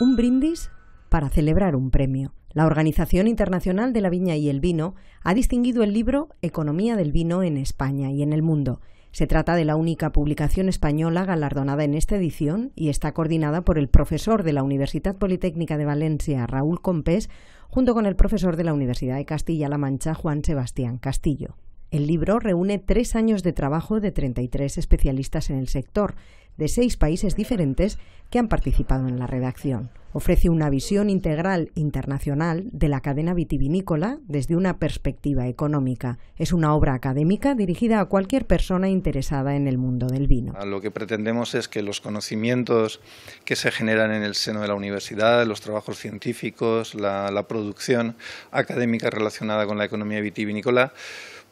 un brindis para celebrar un premio. La Organización Internacional de la Viña y el Vino ha distinguido el libro Economía del Vino en España y en el mundo. Se trata de la única publicación española galardonada en esta edición y está coordinada por el profesor de la Universidad Politécnica de Valencia, Raúl Compés, junto con el profesor de la Universidad de Castilla-La Mancha, Juan Sebastián Castillo. El libro reúne tres años de trabajo de 33 especialistas en el sector, de seis países diferentes que han participado en la redacción. Ofrece una visión integral internacional de la cadena vitivinícola desde una perspectiva económica. Es una obra académica dirigida a cualquier persona interesada en el mundo del vino. Lo que pretendemos es que los conocimientos que se generan en el seno de la universidad, los trabajos científicos, la, la producción académica relacionada con la economía vitivinícola,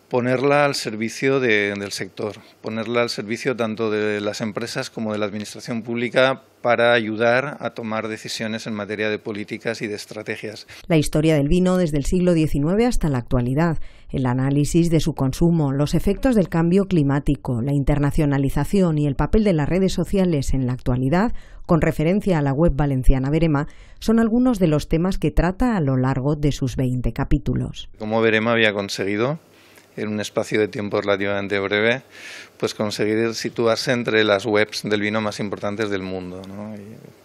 ponerla al servicio del sector, ponerla al servicio tanto de las empresas como de la administración pública para ayudar a tomar decisiones en materia de políticas y de estrategias. La historia del vino desde el siglo XIX hasta la actualidad, el análisis de su consumo, los efectos del cambio climático, la internacionalización y el papel de las redes sociales en la actualidad, con referencia a la web valenciana Verema, son algunos de los temas que trata a lo largo de sus 20 capítulos. ¿Cómo Verema había conseguido en un espacio de tiempo relativamente breve, pues conseguir situarse entre las webs del vino más importantes del mundo. ¿no?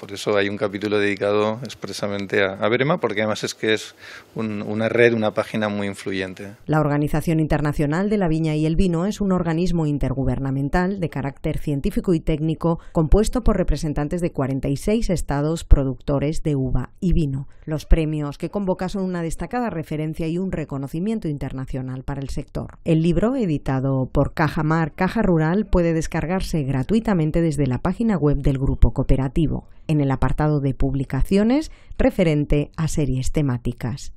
Por eso hay un capítulo dedicado expresamente a, a porque además es que es una red, una página muy influyente. La Organización Internacional de la Viña y el Vino es un organismo intergubernamental de carácter científico y técnico compuesto por representantes de 46 estados productores de uva y vino. Los premios que convoca son una destacada referencia y un reconocimiento internacional para el sector. El libro, editado por Cajamar Caja Rural, puede descargarse gratuitamente desde la página web del grupo cooperativo en el apartado de publicaciones referente a series temáticas.